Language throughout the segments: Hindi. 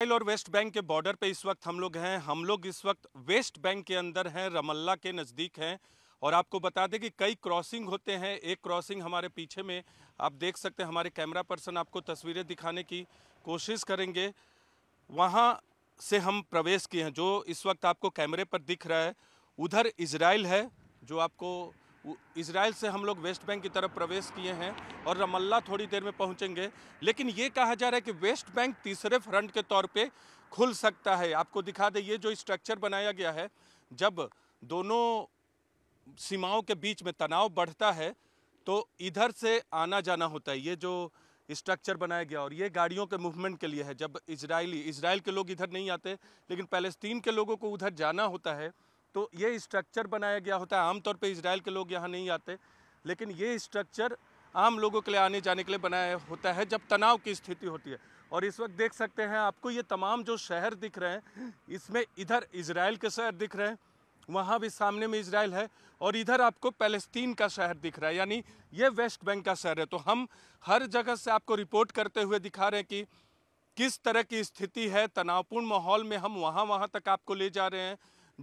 इसराइल और वेस्ट बैंक के बॉर्डर पे इस वक्त हम लोग हैं हम लोग इस वक्त वेस्ट बैंक के अंदर हैं रमल्ला के नज़दीक हैं और आपको बता दें कि कई क्रॉसिंग होते हैं एक क्रॉसिंग हमारे पीछे में आप देख सकते हैं हमारे कैमरा पर्सन आपको तस्वीरें दिखाने की कोशिश करेंगे वहाँ से हम प्रवेश किए हैं जो इस वक्त आपको कैमरे पर दिख रहा है उधर इसराइल है जो आपको इसराइल से हम लोग वेस्ट बैंक की तरफ प्रवेश किए हैं और रमल्ला थोड़ी देर में पहुंचेंगे लेकिन ये कहा जा रहा है कि वेस्ट बैंक तीसरे फ्रंट के तौर पे खुल सकता है आपको दिखा दें ये जो स्ट्रक्चर बनाया गया है जब दोनों सीमाओं के बीच में तनाव बढ़ता है तो इधर से आना जाना होता है ये जो स्ट्रक्चर बनाया गया और ये गाड़ियों के मूवमेंट के लिए है जब इसराइली इसराइल के लोग इधर नहीं आते लेकिन फ़लस्तीन के लोगों को उधर जाना होता है तो ये स्ट्रक्चर बनाया गया होता है आमतौर पर इसराइल के लोग यहाँ नहीं आते लेकिन ये स्ट्रक्चर आम लोगों के लिए आने जाने के लिए बनाया होता है जब तनाव की स्थिति होती है और इस वक्त देख सकते हैं आपको ये तमाम जो शहर दिख रहे हैं इसमें इधर इसराइल के शहर दिख रहे हैं वहाँ भी सामने में इसराइल है और इधर आपको पैलेस्तीन का शहर दिख रहा है यानी ये वेस्ट बैंक का शहर है तो हम हर जगह से आपको रिपोर्ट करते हुए दिखा रहे हैं कि किस तरह की स्थिति है तनावपूर्ण माहौल में हम वहाँ वहाँ तक आपको ले जा रहे हैं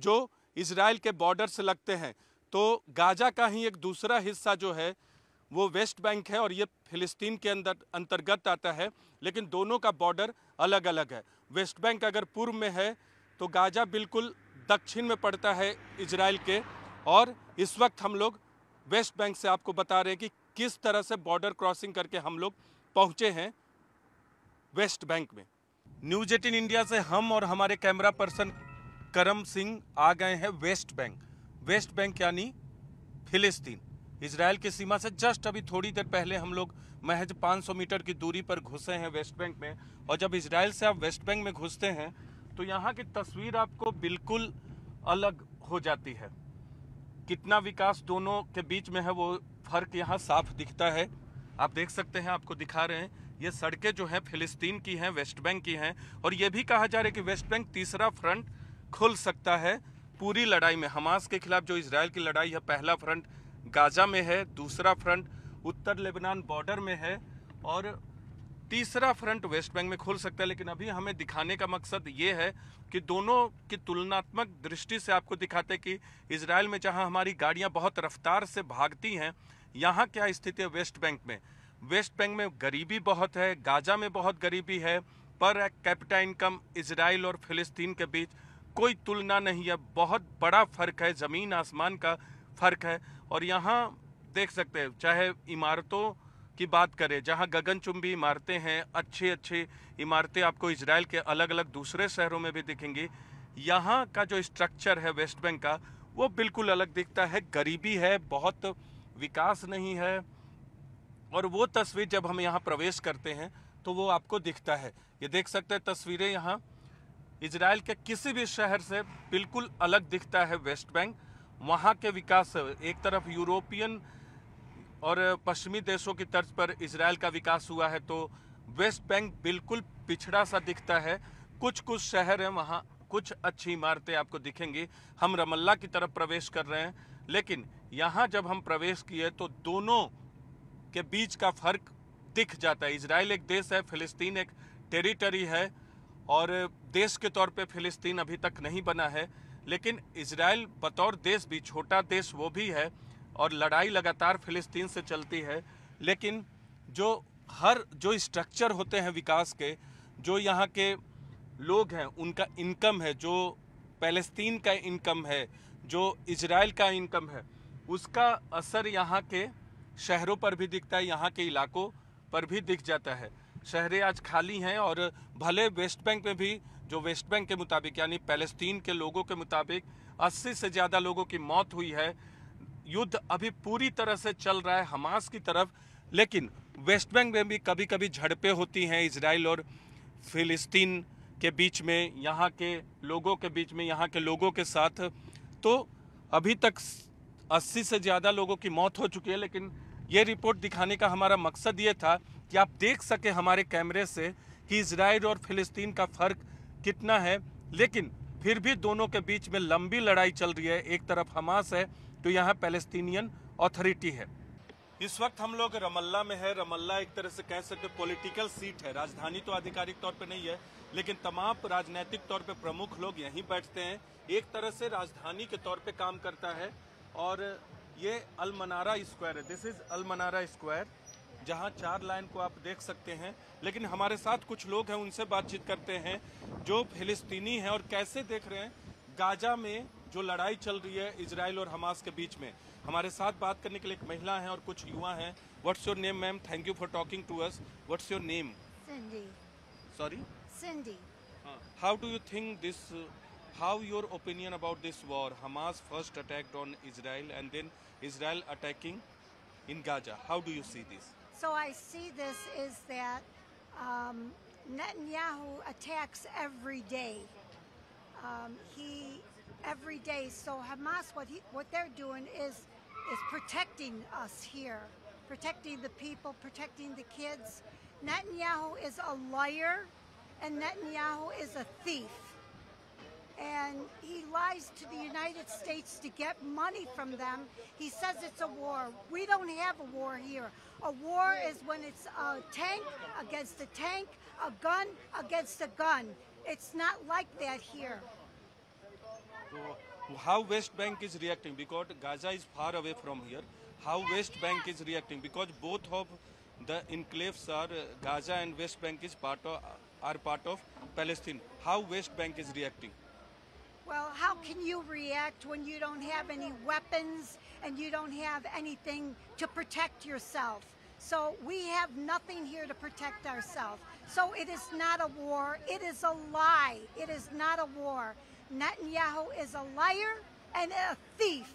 जो इसराइल के बॉर्डर से लगते हैं तो गाजा का ही एक दूसरा हिस्सा जो है वो वेस्ट बैंक है और ये फिलिस्तीन के अंदर अंतर्गत आता है लेकिन दोनों का बॉर्डर अलग अलग है वेस्ट बैंक अगर पूर्व में है तो गाजा बिल्कुल दक्षिण में पड़ता है इसराइल के और इस वक्त हम लोग वेस्ट बैंक से आपको बता रहे हैं कि किस तरह से बॉर्डर क्रॉसिंग करके हम लोग पहुँचे हैं वेस्ट बैंक में न्यूज एटीन इंडिया से हम और हमारे कैमरा पर्सन करम सिंह आ गए हैं वेस्ट बैंक वेस्ट बैंक यानी फिलिस्तीन इसराइल की सीमा से जस्ट अभी थोड़ी देर पहले हम लोग महज 500 मीटर की दूरी पर घुसे हैं वेस्ट बैंक में और जब इसराइल से आप वेस्ट बैंक में घुसते हैं तो यहाँ की तस्वीर आपको बिल्कुल अलग हो जाती है कितना विकास दोनों के बीच में है वो फर्क यहाँ साफ दिखता है आप देख सकते हैं आपको दिखा रहे हैं ये सड़कें जो हैं फिलिस्तीन की हैं वेस्ट बैंक की हैं और ये भी कहा जा रहा है कि वेस्ट बैंक तीसरा फ्रंट खुल सकता है पूरी लड़ाई में हमास के खिलाफ जो इसराइल की लड़ाई है पहला फ्रंट गाजा में है दूसरा फ्रंट उत्तर लेबनान बॉर्डर में है और तीसरा फ्रंट वेस्ट बैंक में खुल सकता है लेकिन अभी हमें दिखाने का मकसद ये है कि दोनों की तुलनात्मक दृष्टि से आपको दिखाते कि इसराइल में जहां हमारी गाड़ियां बहुत रफ्तार से भागती हैं यहां क्या स्थिति है वेस्ट बैंक में वेस्ट बैंक में गरीबी बहुत है गाजा में बहुत गरीबी है पर कैपिटा इनकम इसराइल और फिलिस्तीन के बीच कोई तुलना नहीं है बहुत बड़ा फ़र्क है ज़मीन आसमान का फ़र्क है और यहाँ देख सकते हैं चाहे इमारतों की बात करें जहाँ गगनचुंबी इमारतें हैं अच्छी अच्छी इमारतें आपको इसराइल के अलग अलग दूसरे शहरों में भी दिखेंगी यहाँ का जो स्ट्रक्चर है वेस्ट बैंक का वो बिल्कुल अलग दिखता है गरीबी है बहुत विकास नहीं है और वो तस्वीर जब हम यहाँ प्रवेश करते हैं तो वो आपको दिखता है ये देख सकते हैं तस्वीरें यहाँ इसराइल के किसी भी शहर से बिल्कुल अलग दिखता है वेस्ट बैंक वहाँ के विकास एक तरफ यूरोपियन और पश्चिमी देशों की तर्ज पर इसराइल का विकास हुआ है तो वेस्ट बैंक बिल्कुल पिछड़ा सा दिखता है कुछ कुछ शहर हैं वहाँ कुछ अच्छी इमारतें आपको दिखेंगी हम रमल्ला की तरफ प्रवेश कर रहे हैं लेकिन यहाँ जब हम प्रवेश किए तो दोनों के बीच का फर्क दिख जाता है इसराइल एक देश है फिलिस्तीन एक टेरिटरी है और देश के तौर पे फिलिस्तीन अभी तक नहीं बना है लेकिन इसराइल बतौर देश भी छोटा देश वो भी है और लड़ाई लगातार फिलिस्तीन से चलती है लेकिन जो हर जो स्ट्रक्चर होते हैं विकास के जो यहाँ के लोग हैं उनका इनकम है जो पैलेस्तीन का इनकम है जो इसराइल का इनकम है उसका असर यहाँ के शहरों पर भी दिखता है यहाँ के इलाकों पर भी दिख जाता है शहरें आज खाली हैं और भले वेस्ट बैंक में भी जो वेस्ट बैंक के मुताबिक यानी पैलेस्तीन के लोगों के मुताबिक 80 से ज़्यादा लोगों की मौत हुई है युद्ध अभी पूरी तरह से चल रहा है हमास की तरफ लेकिन वेस्ट बैंक में भी कभी कभी झड़पें होती हैं इसराइल और फिलिस्तीन के बीच में यहाँ के लोगों के बीच में यहाँ के लोगों के साथ तो अभी तक 80 से ज़्यादा लोगों की मौत हो चुकी है लेकिन ये रिपोर्ट दिखाने का हमारा मकसद ये था कि आप देख सके हमारे कैमरे से कि इसराइल और फिलिस्तीन का फ़र्क कितना है लेकिन फिर भी दोनों के बीच में लंबी लड़ाई चल रही है एक तरफ हमास है तो यहाँ पैलेस्तीनियन अथॉरिटी है इस वक्त हम लोग रमल्ला में है रमल्ला एक तरह से कह सकते पॉलिटिकल सीट है राजधानी तो आधिकारिक तौर पे नहीं है लेकिन तमाम राजनीतिक तौर पे प्रमुख लोग यहीं बैठते हैं एक तरह से राजधानी के तौर पे काम करता है और ये अलमनारा स्क्वायर है दिस इज अलमनारा स्क्वायर जहां चार लाइन को आप देख सकते हैं लेकिन हमारे साथ कुछ लोग हैं उनसे बातचीत करते हैं जो फिलिस्तीनी हैं और कैसे देख रहे हैं गाजा में जो लड़ाई चल रही है इसराइल और हमास के बीच में हमारे साथ बात करने के लिए एक महिला है और कुछ युवा है what's your name ma'am thank you for talking to us what's your name sorry Sindhi how do you think this how your opinion about this war Hamas first attack on Israel and then Israel attacking in Gaza how do you see this So I see this is that um, Netanyahu attacks every day. Um, he every day. So Hamas, what he, what they're doing is is protecting us here, protecting the people, protecting the kids. Netanyahu is a liar, and Netanyahu is a thief and he lies to the United States to get money from them. He says it's a war. We don't have a war here. A war is when it's a tank against a tank, a gun against a gun. It's not like that here. how West Bank is reacting because Gaza is far away from here. How West Bank is reacting because both of the enclaves are uh, Gaza and West Bank is part of are part of Palestine. How West Bank is reacting? Well, how can you react when you don't have any weapons and you don't have anything to protect yourself? So we have nothing here to protect ourselves. So it is not a war. It is a lie. It is not a war. Netanyahu is a liar and a thief.